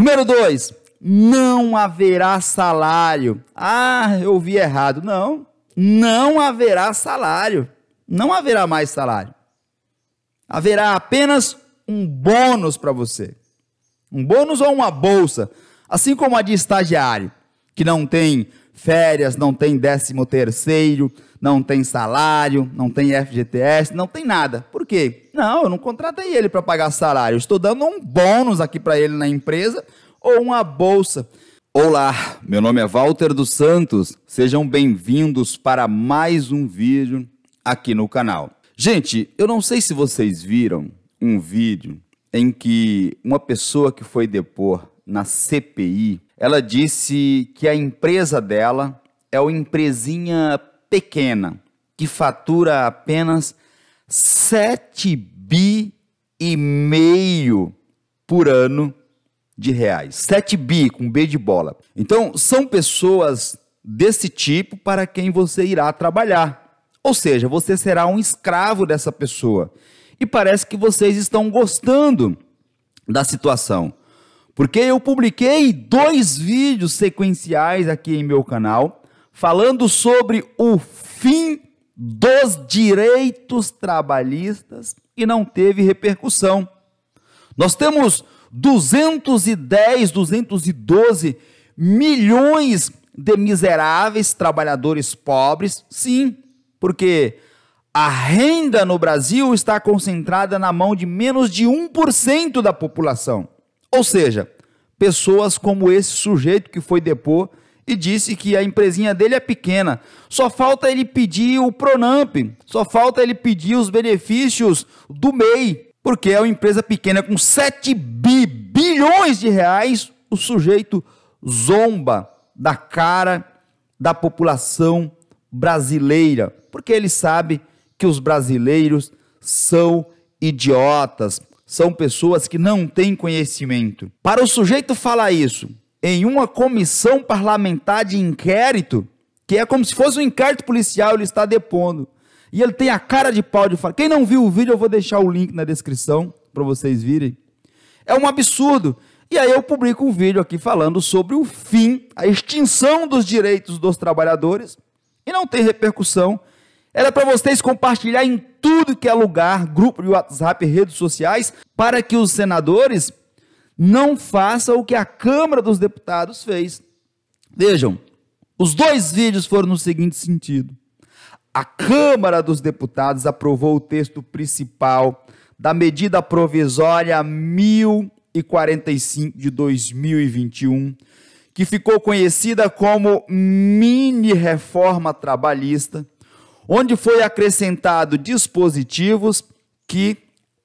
Número dois, não haverá salário. Ah, eu ouvi errado. Não, não haverá salário. Não haverá mais salário. Haverá apenas um bônus para você. Um bônus ou uma bolsa, assim como a de estagiário que não tem férias, não tem décimo terceiro, não tem salário, não tem FGTS, não tem nada. Por quê? Não, eu não contratei ele para pagar salário. Eu estou dando um bônus aqui para ele na empresa ou uma bolsa. Olá, meu nome é Walter dos Santos. Sejam bem-vindos para mais um vídeo aqui no canal. Gente, eu não sei se vocês viram um vídeo em que uma pessoa que foi depor na CPI ela disse que a empresa dela é uma empresinha pequena que fatura apenas 7 bi e meio por ano de reais. 7 bi com B de bola. Então, são pessoas desse tipo para quem você irá trabalhar. Ou seja, você será um escravo dessa pessoa. E parece que vocês estão gostando da situação. Porque eu publiquei dois vídeos sequenciais aqui em meu canal falando sobre o fim dos direitos trabalhistas e não teve repercussão. Nós temos 210, 212 milhões de miseráveis trabalhadores pobres, sim, porque a renda no Brasil está concentrada na mão de menos de 1% da população. Ou seja, pessoas como esse sujeito que foi depor e disse que a empresinha dele é pequena. Só falta ele pedir o Pronamp, só falta ele pedir os benefícios do MEI, porque é uma empresa pequena com 7 bi, bilhões de reais, o sujeito zomba da cara da população brasileira, porque ele sabe que os brasileiros são idiotas são pessoas que não têm conhecimento. Para o sujeito falar isso em uma comissão parlamentar de inquérito, que é como se fosse um inquérito policial, ele está depondo. E ele tem a cara de pau de falar. Quem não viu o vídeo, eu vou deixar o link na descrição para vocês virem. É um absurdo. E aí eu publico um vídeo aqui falando sobre o fim, a extinção dos direitos dos trabalhadores, e não tem repercussão era é para vocês compartilhar em tudo que é lugar, grupo de WhatsApp, redes sociais, para que os senadores não façam o que a Câmara dos Deputados fez. Vejam, os dois vídeos foram no seguinte sentido. A Câmara dos Deputados aprovou o texto principal da medida provisória 1045 de 2021, que ficou conhecida como mini reforma trabalhista onde foi acrescentado dispositivos que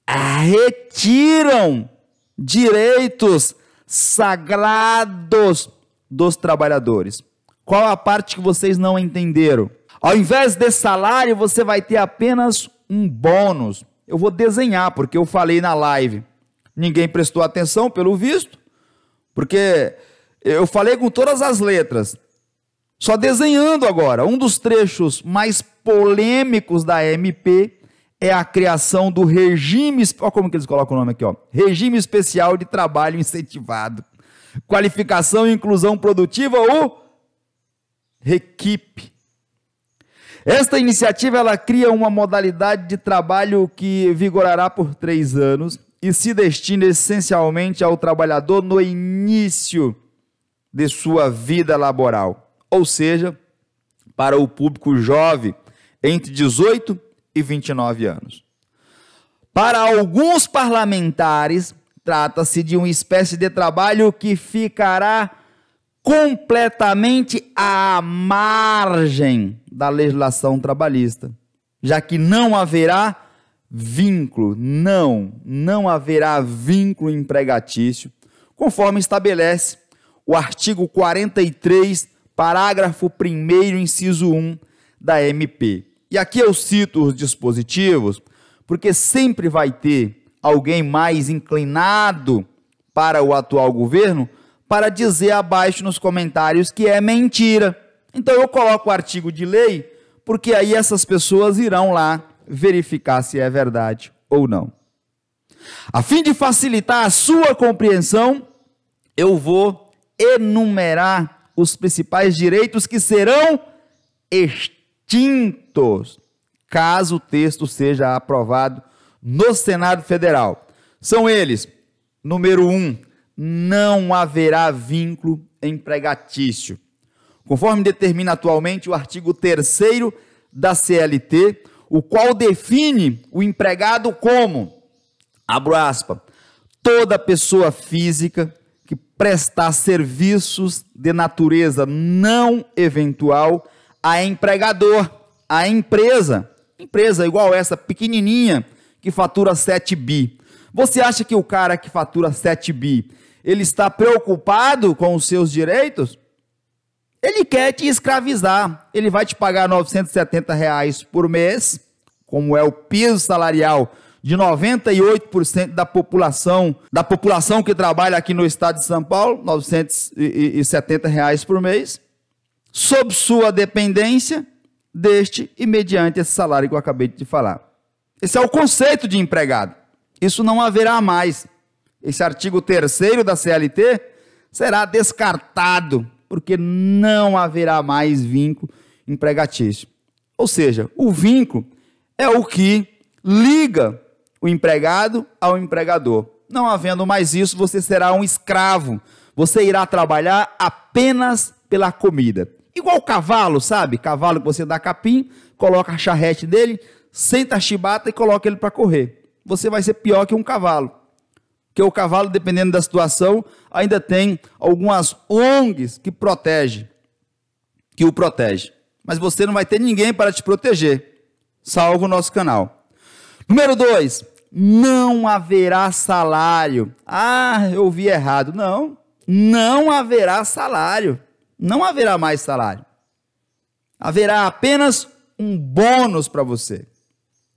retiram direitos sagrados dos trabalhadores. Qual a parte que vocês não entenderam? Ao invés de salário, você vai ter apenas um bônus. Eu vou desenhar, porque eu falei na live. Ninguém prestou atenção, pelo visto, porque eu falei com todas as letras. Só desenhando agora, um dos trechos mais polêmicos da MP é a criação do regime, olha como que eles colocam o nome aqui, ó, regime especial de trabalho incentivado, qualificação e inclusão produtiva ou REQIP. Esta iniciativa ela cria uma modalidade de trabalho que vigorará por três anos e se destina essencialmente ao trabalhador no início de sua vida laboral ou seja, para o público jovem entre 18 e 29 anos. Para alguns parlamentares, trata-se de uma espécie de trabalho que ficará completamente à margem da legislação trabalhista, já que não haverá vínculo, não, não haverá vínculo empregatício, conforme estabelece o artigo 43 parágrafo 1, inciso 1 da MP. E aqui eu cito os dispositivos, porque sempre vai ter alguém mais inclinado para o atual governo para dizer abaixo nos comentários que é mentira. Então eu coloco o artigo de lei, porque aí essas pessoas irão lá verificar se é verdade ou não. A fim de facilitar a sua compreensão, eu vou enumerar os principais direitos que serão extintos caso o texto seja aprovado no Senado Federal. São eles: número um, não haverá vínculo empregatício. Conforme determina atualmente o artigo 3 da CLT, o qual define o empregado como, abro aspas, toda pessoa física prestar serviços de natureza não eventual a empregador, a empresa. Empresa igual essa pequenininha que fatura 7 bi. Você acha que o cara que fatura 7 bi, ele está preocupado com os seus direitos? Ele quer te escravizar. Ele vai te pagar 970 reais por mês, como é o piso salarial de 98% da população, da população que trabalha aqui no estado de São Paulo, 970 reais por mês, sob sua dependência deste e mediante esse salário que eu acabei de falar. Esse é o conceito de empregado. Isso não haverá mais. Esse artigo 3 da CLT será descartado, porque não haverá mais vínculo empregatício. Ou seja, o vínculo é o que liga o empregado ao empregador. Não havendo mais isso, você será um escravo. Você irá trabalhar apenas pela comida. Igual cavalo, sabe? Cavalo que você dá capim, coloca a charrete dele, senta a chibata e coloca ele para correr. Você vai ser pior que um cavalo. Porque o cavalo, dependendo da situação, ainda tem algumas ONGs que protege, que o protege. Mas você não vai ter ninguém para te proteger, salvo o nosso canal. Número dois, não haverá salário. Ah, eu ouvi errado. Não, não haverá salário. Não haverá mais salário. Haverá apenas um bônus para você.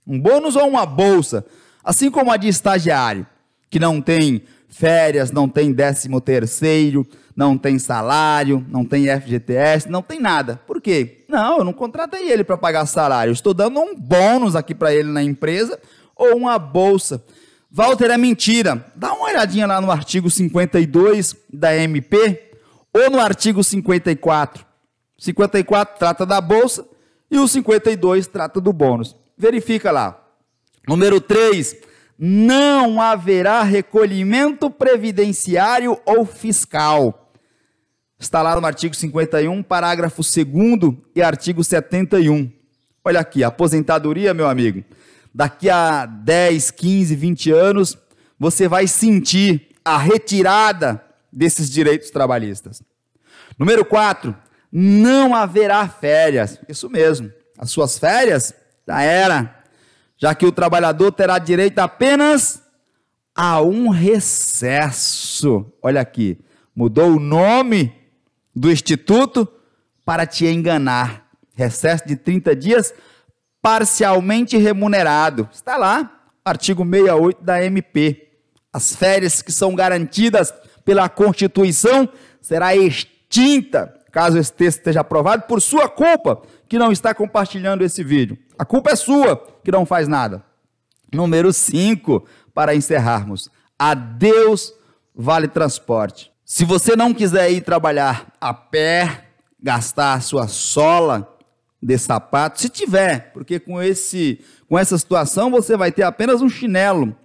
Um bônus ou uma bolsa. Assim como a de estagiário, que não tem férias, não tem décimo terceiro, não tem salário, não tem FGTS, não tem nada. Por quê? Não, eu não contratei ele para pagar salário. estou dando um bônus aqui para ele na empresa ou uma bolsa. Walter, é mentira. Dá uma olhadinha lá no artigo 52 da MP ou no artigo 54. 54 trata da bolsa e o 52 trata do bônus. Verifica lá. Número 3, não haverá recolhimento previdenciário ou fiscal lá no artigo 51, parágrafo 2 e artigo 71. Olha aqui, aposentadoria, meu amigo. Daqui a 10, 15, 20 anos, você vai sentir a retirada desses direitos trabalhistas. Número 4, não haverá férias. Isso mesmo. As suas férias já era, já que o trabalhador terá direito apenas a um recesso. Olha aqui, mudou o nome do Instituto para te enganar. Recesso de 30 dias parcialmente remunerado. Está lá, artigo 68 da MP. As férias que são garantidas pela Constituição será extinta caso esse texto seja aprovado por sua culpa que não está compartilhando esse vídeo. A culpa é sua que não faz nada. Número 5, para encerrarmos. Adeus vale transporte. Se você não quiser ir trabalhar a pé, gastar a sua sola de sapato, se tiver, porque com, esse, com essa situação você vai ter apenas um chinelo,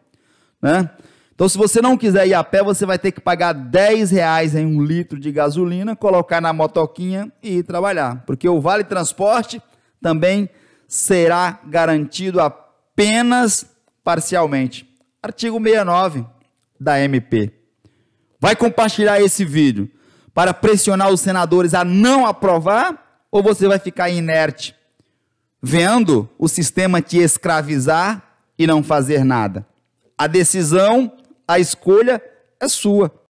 né? Então, se você não quiser ir a pé, você vai ter que pagar 10 reais em um litro de gasolina, colocar na motoquinha e ir trabalhar. Porque o vale transporte também será garantido apenas parcialmente. Artigo 69 da MP vai compartilhar esse vídeo para pressionar os senadores a não aprovar ou você vai ficar inerte, vendo o sistema te escravizar e não fazer nada? A decisão, a escolha é sua.